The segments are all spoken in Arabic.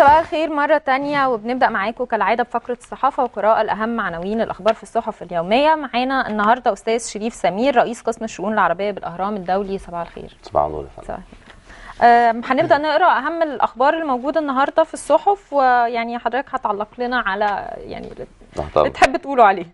صباح الخير مرة تانية وبنبدأ معاكم كالعادة بفقرة الصحافة وقراءة الأهم عناوين الأخبار في الصحف اليومية معانا النهاردة أستاذ شريف سمير رئيس قسم الشؤون العربية بالأهرام الدولي صباح الخير صباح النور صباح آه، هنبدا نقرا اهم الاخبار الموجوده النهارده في الصحف ويعني حضرتك هتعلق لنا على يعني اللي تحب تقولوا عليه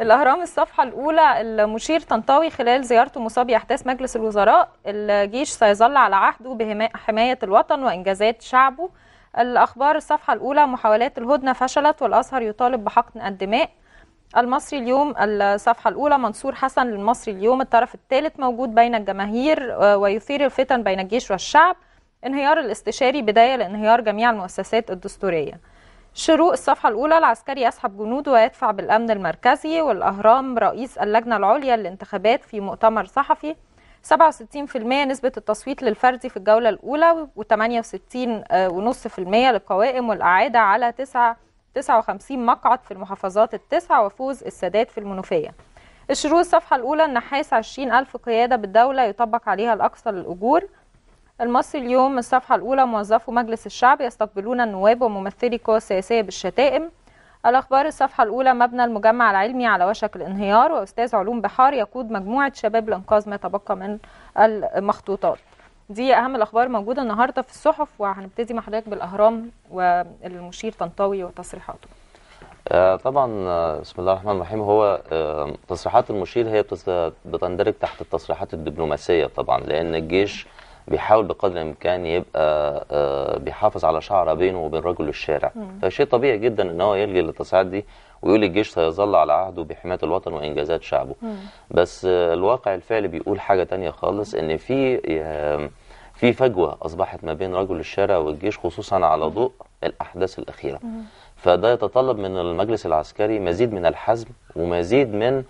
الاهرام الصفحه الاولى المشير طنطاوي خلال زيارته مصاب احداث مجلس الوزراء الجيش سيظل على عهده بحمايه الوطن وانجازات شعبه الأخبار الصفحة الأولى محاولات الهدنة فشلت والأزهر يطالب بحقن الدماء المصري اليوم الصفحة الأولى منصور حسن للمصري اليوم الطرف الثالث موجود بين الجماهير آه، ويثير الفتن بين الجيش والشعب انهيار الاستشاري بداية لانهيار جميع المؤسسات الدستورية شروق الصفحة الأولى العسكري يسحب جنوده ويدفع بالأمن المركزي والأهرام رئيس اللجنة العليا للانتخابات في مؤتمر صحفي 67% نسبة التصويت للفردي في الجولة الأولى و68.5% آه، للقوائم والأعادة على 9 59 مقعد في المحافظات التسعة وفوز السادات في المنوفية الشروط الصفحة الأولى النحاس 20 ألف قيادة بالدولة يطبق عليها الأقصى للأجور المصري اليوم الصفحة الأولى موظفو مجلس الشعب يستقبلون النواب وممثلي القوى السياسية بالشتائم الأخبار الصفحة الأولى مبنى المجمع العلمي على وشك الانهيار وأستاذ علوم بحار يقود مجموعة شباب لإنقاذ ما تبقى من المخطوطات دي أهم الأخبار موجودة النهاردة في الصحف وهنبتدي مع حضرتك بالأهرام والمشير طنطاوي وتصريحاته آه، طبعا آه، بسم الله الرحمن الرحيم هو آه، تصريحات المشير هي بتندرج تحت التصريحات الدبلوماسية طبعا لأن الجيش بيحاول بقدر الامكان يبقى آه، بيحافظ على شعره بينه وبين رجل الشارع فشيء طبيعي جدا ان هو يلجي للتصاعد دي ويقول الجيش سيظل على عهده بحمايه الوطن وانجازات شعبه بس آه، الواقع الفعلي بيقول حاجه تانية خالص ان في آه، في فجوه اصبحت ما بين رجل الشارع والجيش خصوصا على ضوء الاحداث الاخيره فده يتطلب من المجلس العسكري مزيد من الحزم ومزيد من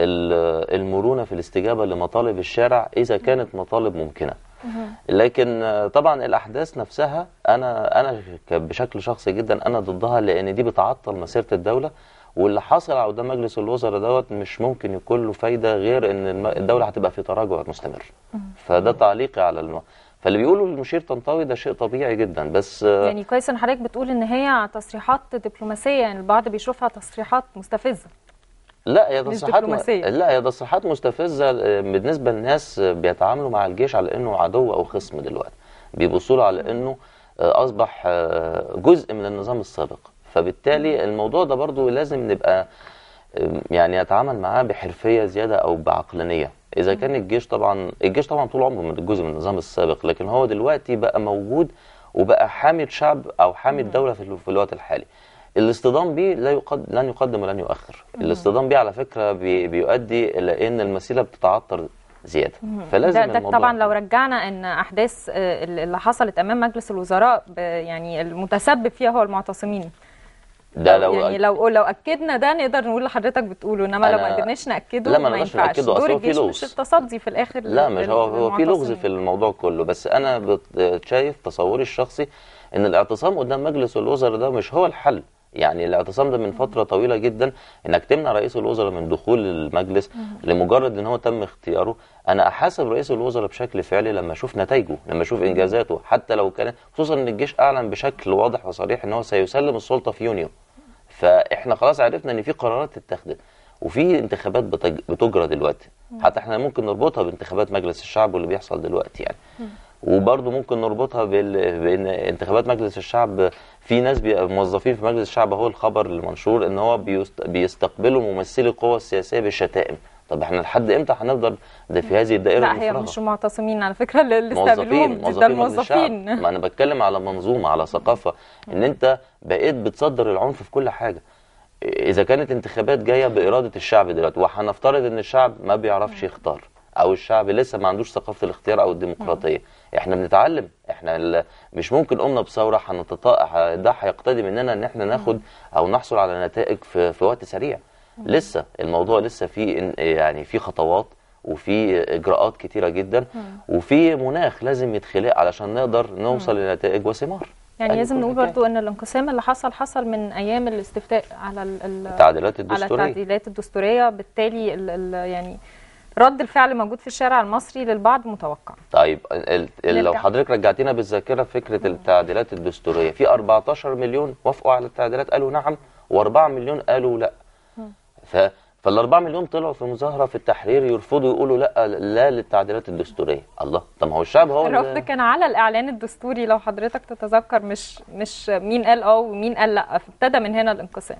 المرونه في الاستجابه لمطالب الشارع اذا كانت مطالب ممكنه لكن آه، طبعا الاحداث نفسها انا انا بشكل شخصي جدا انا ضدها لان دي بتعطل مسيره الدوله واللي حصل على قدام مجلس الوزراء دوت مش ممكن يكون له فايده غير ان الدوله هتبقى في تراجع مستمر فده تعليقي على الم... فاللي بيقوله المشير طنطاوي ده شيء طبيعي جدا بس آه، يعني كويس ان حضرتك بتقول ان هي تصريحات دبلوماسيه يعني البعض بيشوفها تصريحات مستفزه لا هي تصريحات م... لا هي تصريحات مستفزه آه، بالنسبه للناس بيتعاملوا مع الجيش على انه عدو او خصم دلوقتي بيبصوا له على انه آه، اصبح آه، جزء من النظام السابق فبالتالي الموضوع ده برضو لازم نبقى يعني نتعامل معاه بحرفيه زياده او بعقلانيه اذا كان الجيش طبعا الجيش طبعا طول عمره من جزء من النظام السابق لكن هو دلوقتي بقى موجود وبقى حامي شعب او حامي دوله في الوقت الحالي الاصطدام بيه لا يقد... لن يقدم ولن يؤخر الاصطدام بيه على فكرة بي... بيؤدي إلى أن المسيرة بتتعطر زياده فلازم ده, ده طبعا لو رجعنا ان احداث آه، اللي حصلت امام مجلس الوزراء يعني المتسبب فيها هو المعتصمين ده لو يعني أك... لو لو اكدنا ده نقدر نقول لحضرتك بتقوله انما لو ما قدرناش ناكده لا ما نقدرش ناكده دور الجيش مش التصدي في الاخر لا مش هو هو في لغز في الموضوع كله بس انا شايف تصوري الشخصي ان الاعتصام قدام مجلس الوزراء ده مش هو الحل يعني الاعتصام ده من فترة طويلة جدا انك تمنع رئيس الوزراء من دخول المجلس لمجرد ان هو تم اختياره انا احاسب رئيس الوزراء بشكل فعلي لما اشوف نتائجه لما اشوف انجازاته حتى لو كانت خصوصا ان الجيش اعلن بشكل واضح وصريح ان هو سيسلم السلطة في يونيو فاحنا خلاص عرفنا ان في قرارات اتخذت وفي انتخابات بتجرى دلوقتي حتى احنا ممكن نربطها بانتخابات مجلس الشعب واللي بيحصل دلوقتي يعني وبرضه ممكن نربطها بال... بان انتخابات مجلس الشعب في ناس بي... موظفين في مجلس الشعب اهو الخبر المنشور ان هو بيست... بيستقبلوا ممثلي القوى السياسيه بالشتائم طب احنا لحد امتى هنفضل ده في هذه الدائره لا هي مش معتصمين على فكره اللي استقبلوهم ده الموظفين ما انا بتكلم على منظومه على ثقافه ان انت بقيت بتصدر العنف في كل حاجه اذا كانت انتخابات جايه باراده الشعب دلوقتي وهنفترض ان الشعب ما بيعرفش يختار او الشعب لسه ما عندوش ثقافه الاختيار او الديمقراطيه نعم. احنا بنتعلم احنا مش ممكن قمنا بثوره هنتطا ده هيقتضي مننا ان احنا ناخد نعم. او نحصل على نتائج في, في وقت سريع نعم. لسه الموضوع لسه في يعني في خطوات وفي اجراءات كتيره جدا وفي مناخ لازم يتخلق علشان نقدر نوصل لنتائج وثمار يعني أيوة. لازم نقول برضو ان الانقسام اللي حصل حصل من ايام الاستفتاء على التعديلات الدستوريه على التعديلات الدستوريه بالتالي الـ الـ يعني رد الفعل موجود في الشارع المصري للبعض متوقع طيب ال... ال... لو حضرتك رجعتينا بالذاكره فكره التعديلات الدستوريه في 14 مليون وافقوا على التعديلات قالوا نعم و4 مليون قالوا لا ف... فال4 مليون طلعوا في مظاهره في التحرير يرفضوا يقولوا لا لا للتعديلات الدستوريه الله طب ما هو الشعب هو الرفض كان على الاعلان الدستوري لو حضرتك تتذكر مش مش مين قال اه ومين قال لا فابتدى من هنا الانقسام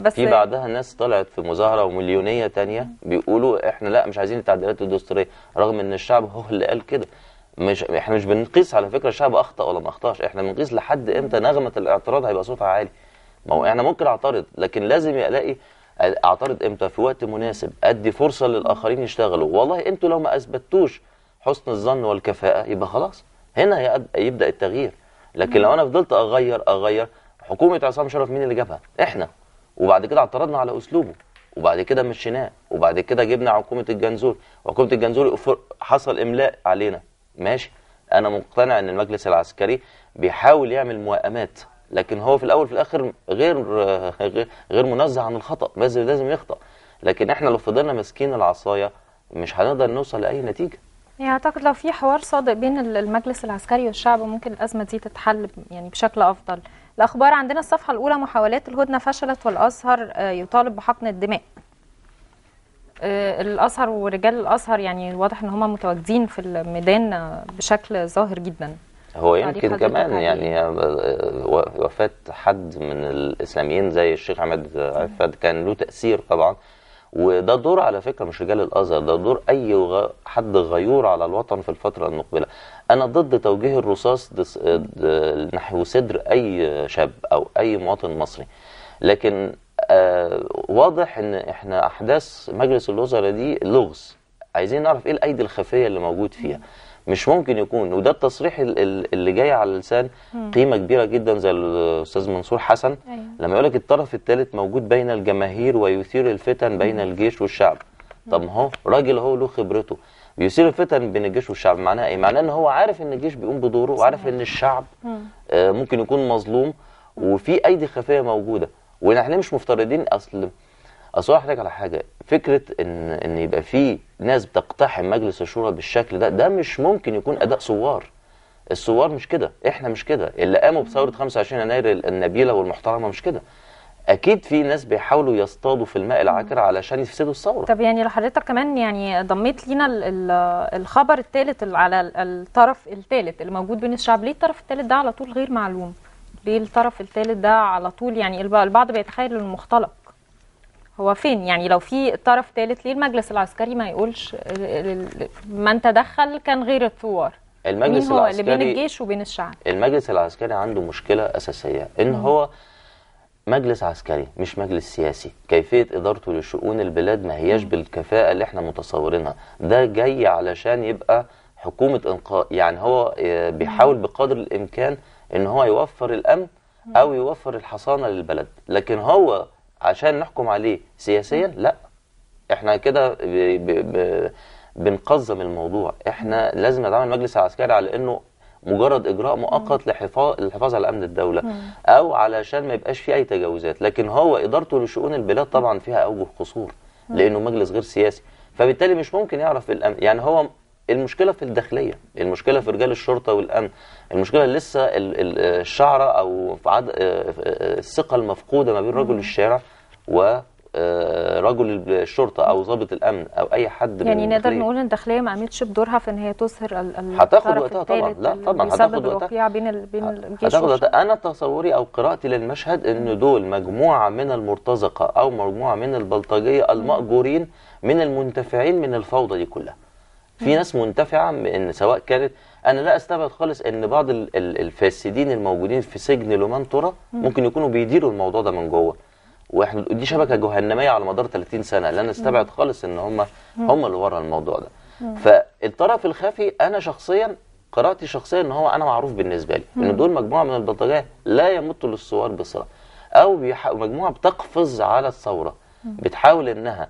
بس في بعدها ناس طلعت في مظاهره ومليونيه تانية بيقولوا احنا لا مش عايزين التعديلات الدستوريه رغم ان الشعب هو اللي قال كده مش احنا مش بنقيس على فكره الشعب اخطا ولا ما اخطاش احنا بنقيس لحد امتى نغمه الاعتراض هيبقى صوتها عالي ما هو احنا ممكن اعترض لكن لازم الاقي اعترض امتى في وقت مناسب ادي فرصه للاخرين يشتغلوا والله انتوا لو ما اثبتوش حسن الظن والكفاءه يبقى خلاص هنا يبدا التغيير لكن لو انا فضلت اغير اغير حكومه عصام شرف مين اللي جابها احنا وبعد كده اعترضنا على اسلوبه وبعد كده مشيناه وبعد كده جبنا حكومه الجنزور وحكومه الجنزور حصل املاء علينا ماشي انا مقتنع ان المجلس العسكري بيحاول يعمل موائمات لكن هو في الاول في الاخر غير غير منزه عن الخطا لازم لازم يخطا لكن احنا لو فضلنا ماسكين العصايه مش هنقدر نوصل لاي نتيجه يعني اعتقد لو في حوار صادق بين المجلس العسكري والشعب ممكن الازمه دي تتحل يعني بشكل افضل الاخبار عندنا الصفحه الاولى محاولات الهدنه فشلت والازهر آه، يطالب بحقن الدماء آه، الازهر ورجال الازهر يعني واضح ان هم متواجدين في الميدان آه، بشكل ظاهر جدا هو يعني يمكن كمان يعني وفاه حد من الاسلاميين زي الشيخ عماد عفاد كان له تاثير طبعا وده دور على فكره مش رجال الازهر ده دور اي حد غيور على الوطن في الفتره المقبله انا ضد توجيه الرصاص نحو صدر اي شاب او اي مواطن مصري لكن آه واضح ان احنا احداث مجلس الوزراء دي لغز عايزين نعرف ايه الايدي الخفيه اللي موجود فيها مش ممكن يكون وده التصريح اللي جاي على اللسان قيمه كبيره جدا زي الاستاذ منصور حسن أيوه. لما يقول لك الطرف الثالث موجود بين الجماهير ويثير الفتن بين الجيش والشعب طب ما هو راجل هو له خبرته بيثير الفتن بين الجيش والشعب معناها ايه معناه ان هو عارف ان الجيش بيقوم بدوره وعارف ان الشعب آه، ممكن يكون مظلوم وفي ايدي خفيه موجوده ونحن مش مفترضين اصل اصل على حاجه فكره ان ان يبقى في ناس بتقتحم مجلس الشورى بالشكل ده ده مش ممكن يكون اداء ثوار الثوار مش كده احنا مش كده اللي قاموا بثوره 25 يناير النبيله والمحترمه مش كده اكيد في ناس بيحاولوا يصطادوا في الماء العكر علشان يفسدوا الثوره طب يعني لو حضرتك كمان يعني ضميت لينا الخبر الثالث على الطرف الثالث اللي موجود بين الشعب ليه الطرف الثالث ده على طول غير معلوم ليه الطرف الثالث ده على طول يعني البعض بيتخيل انه مختلق هو فين يعني لو في طرف ثالث ليه المجلس العسكري ما يقولش من تدخل كان غير الثوار المجلس هو العسكري اللي بين الجيش وبين الشعب المجلس العسكري عنده مشكله اساسيه ان هو مجلس عسكري مش مجلس سياسي كيفية إدارته لشؤون البلاد ما هياش بالكفاءة اللي احنا متصورينها ده جاي علشان يبقى حكومة إنقاذ يعني هو آه، بيحاول بقدر الإمكان إن هو يوفر الأمن أو يوفر الحصانة للبلد لكن هو عشان نحكم عليه سياسيا لا احنا كده بنقزم الموضوع احنا لازم ندعم المجلس العسكري على انه مجرد اجراء مؤقت لحفاظ الحفاظ على امن الدوله او علشان ما يبقاش في اي تجاوزات لكن هو ادارته لشؤون البلاد طبعا فيها اوجه قصور لانه مجلس غير سياسي فبالتالي مش ممكن يعرف الامن يعني هو المشكله في الداخليه المشكله في رجال الشرطه والامن المشكله لسه الشعره او في عد... آه، آه، الثقه المفقوده ما بين رجل الشارع و آه، رجل الشرطه او ضابط الامن او اي حد يعني نقدر نقول ان الداخليه ما عملتش بدورها في ان هي تظهر هتاخد وقتها طبعا لا طبعا هتاخد وقتها بين بين الجيش هتاخد وقتها انا تصوري او قراءتي للمشهد ان دول مجموعه من المرتزقه او مجموعه من البلطجيه الماجورين من المنتفعين من الفوضى دي كلها في ناس منتفعه ان سواء كانت انا لا استبعد خالص ان بعض الفاسدين الموجودين في سجن لومانتورا ممكن يكونوا بيديروا الموضوع ده من جوه واحنا دي شبكه جهنميه على مدار 30 سنه لا نستبعد خالص ان هم هم اللي ورا الموضوع ده فالطرف الخفي انا شخصيا قراءتي الشخصيه ان هو انا معروف بالنسبه لي ان دول مجموعه من البلطجيه لا يمت للثوار بصله او مجموعه بتقفز على الثوره بتحاول انها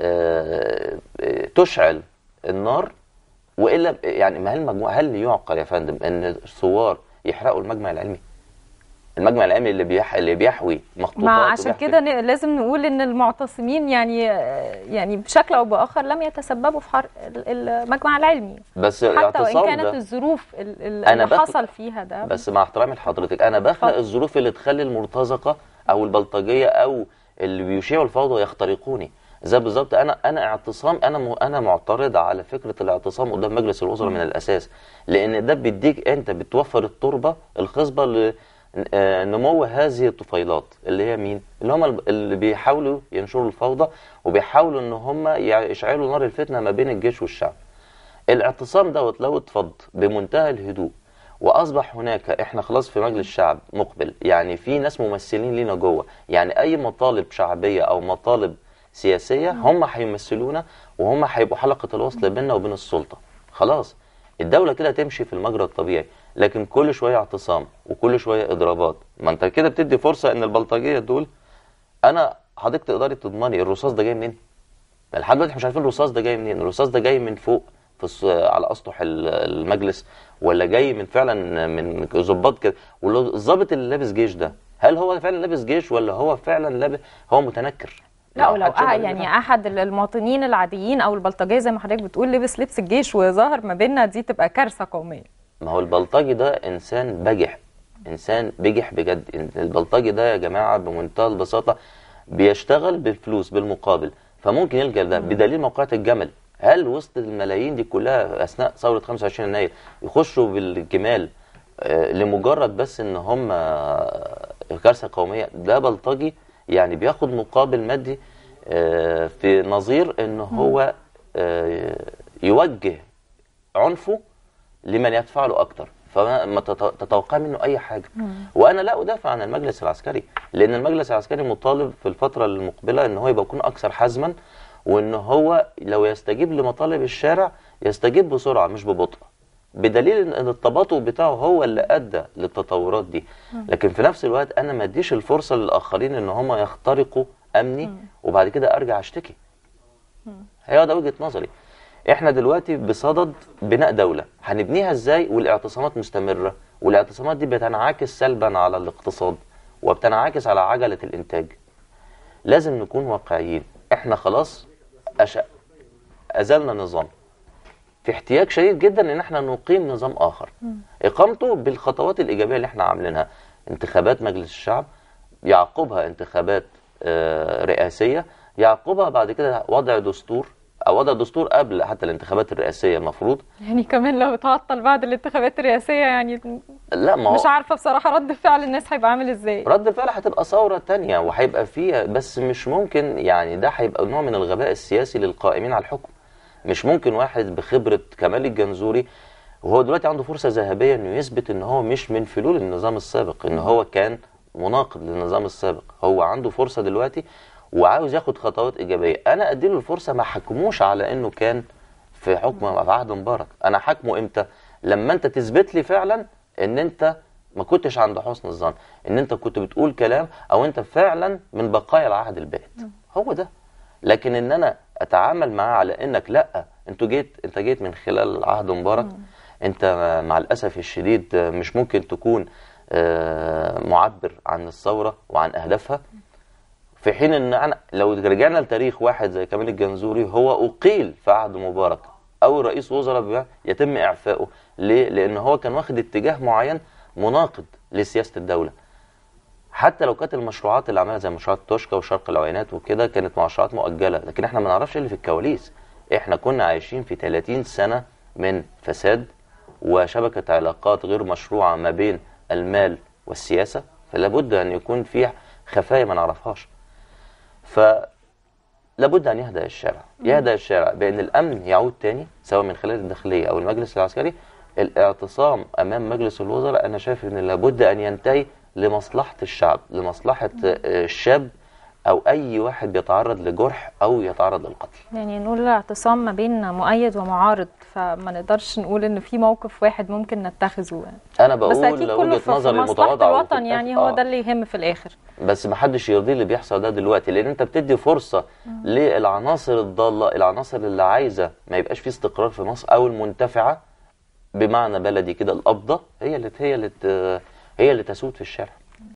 آه، آه، تشعل النار والا يعني ما هل مجموع هل يعقل يا فندم ان الثوار يحرقوا المجمع العلمي المجمع العلمي اللي بيح... اللي بيحوي مخطوطات ما عشان كده ن... لازم نقول ان المعتصمين يعني يعني بشكل او باخر لم يتسببوا في حرق المجمع العلمي بس حتى وان كانت الظروف اللي أنا بخ... حصل فيها ده بس مع احترامي لحضرتك انا بخلق الظروف اللي تخلي المرتزقه او البلطجيه او اللي بيشيعوا الفوضى يخترقوني زي بالظبط انا انا اعتصام انا انا معترض على فكره الاعتصام قدام مجلس الوزراء من الاساس لان ده بيديك انت بتوفر التربه الخصبه لنمو آه، هذه الطفيلات اللي هي مين اللي هم اللي بيحاولوا ينشروا الفوضى وبيحاولوا ان هم يشعلوا نار الفتنه ما بين الجيش والشعب الاعتصام دوت لو اتفض بمنتهى الهدوء واصبح هناك احنا خلاص في مجلس الشعب مقبل يعني في ناس ممثلين لينا جوه يعني اي مطالب شعبيه او مطالب سياسيه هم هيمثلونا وهم هيبقوا حلقه الوصل بيننا وبين السلطه خلاص الدوله كده تمشي في المجرى الطبيعي لكن كل شويه اعتصام وكل شويه اضرابات ما انت كده بتدي فرصه ان البلطجيه دول انا حضرتك تقدري تضمني الرصاص ده جاي منين لحد دلوقتي مش عارفين الرصاص ده جاي منين الرصاص ده جاي من فوق في على اسطح المجلس ولا جاي من فعلا من ظباط كده والظابط اللي لابس جيش ده هل هو فعلا لابس جيش ولا هو فعلا لابس هو متنكر لا ولو يعني احد المواطنين العاديين او البلطجيه زي ما حضرتك بتقول لبس لبس الجيش وظهر ما بيننا دي تبقى كارثه قوميه ما هو البلطجي ده انسان بجح انسان بجح بجد البلطجي ده يا جماعه بمنتهى البساطه بيشتغل بالفلوس بالمقابل فممكن يلجا ده بدليل موقعة الجمل هل وسط الملايين دي كلها اثناء ثوره 25 يناير يخشوا بالجمال آه، لمجرد بس ان هم آه، كارثه قوميه ده بلطجي يعني بياخد مقابل مادي آه، في نظير ان هو آه، يوجه عنفه لمن يدفع له اكتر فما تتوقع منه اي حاجه وانا لا ادافع عن المجلس العسكري لان المجلس العسكري مطالب في الفتره المقبله ان هو يبقى يكون اكثر حزما وان هو لو يستجيب لمطالب الشارع يستجيب بسرعه مش ببطء بدليل ان التباطؤ بتاعه هو اللي ادى للتطورات دي لكن في نفس الوقت انا ما اديش الفرصه للاخرين ان هم يخترقوا امني وبعد كده ارجع اشتكي هي ده وجهه نظري احنا دلوقتي بصدد بناء دوله هنبنيها ازاي والاعتصامات مستمره والاعتصامات دي بتنعكس سلبا على الاقتصاد وبتنعكس على عجله الانتاج لازم نكون واقعيين احنا خلاص أش... ازلنا نظام في احتياج شديد جدا ان احنا نقيم نظام اخر اقامته بالخطوات الايجابيه اللي احنا عاملينها انتخابات مجلس الشعب يعقبها انتخابات آه، رئاسيه يعقبها بعد كده وضع دستور او وضع دستور قبل حتى الانتخابات الرئاسيه المفروض يعني كمان لو اتعطل بعد الانتخابات الرئاسيه يعني لا ما هو مش عارفه بصراحه رد فعل الناس هيبقى عامل ازاي رد الفعل هتبقى ثوره تانية وهيبقى فيها بس مش ممكن يعني ده هيبقى نوع من الغباء السياسي للقائمين على الحكم مش ممكن واحد بخبرة كمال الجنزوري وهو دلوقتي عنده فرصة ذهبية انه يثبت ان هو مش من فلول النظام السابق ان هو كان مناقض للنظام السابق هو عنده فرصة دلوقتي وعاوز ياخد خطوات ايجابية انا اديله الفرصة ما حكموش على انه كان في حكم في عهد مبارك انا حاكمه امتى لما انت تثبت لي فعلا ان انت ما كنتش عند حسن الظن ان انت كنت بتقول كلام او انت فعلا من بقايا العهد البائد هو ده لكن ان انا اتعامل معاه على انك لا انت جيت انت جيت من خلال عهد مبارك انت مع الاسف الشديد مش ممكن تكون آه، معبر عن الثوره وعن اهدافها في حين ان أنا لو رجعنا لتاريخ واحد زي كمال الجنزوري هو اقيل في عهد مبارك او رئيس وزراء يتم اعفائه ليه لان هو كان واخد اتجاه معين مناقض لسياسه الدوله حتى لو كانت المشروعات اللي عملها زي مشروعات توشكا وشرق العينات وكده كانت مشروعات مؤجله لكن احنا ما نعرفش إيه اللي في الكواليس احنا كنا عايشين في 30 سنه من فساد وشبكه علاقات غير مشروعه ما بين المال والسياسه فلا بد ان يكون في خفايا ما نعرفهاش ف لابد ان يهدأ الشارع يهدأ الشارع بان الامن يعود تاني سواء من خلال الداخليه او المجلس العسكري الاعتصام امام مجلس الوزراء انا شايف ان لابد ان ينتهي لمصلحة الشعب لمصلحة آه، الشاب او اي واحد بيتعرض لجرح او يتعرض للقتل يعني نقول اعتصام ما بين مؤيد ومعارض فما نقدرش نقول ان في موقف واحد ممكن نتخذه انا بقول بس اكيد كله في نظر المتواضع الوطن يعني هو آه. ده اللي يهم في الاخر بس ما حدش يرضي اللي بيحصل ده دلوقتي لان انت بتدي فرصه للعناصر الضاله العناصر اللي عايزه ما يبقاش في استقرار في مصر او المنتفعه بمعنى بلدي كده القبضه هي اللي هي اللي هي اللي تسود في الشارع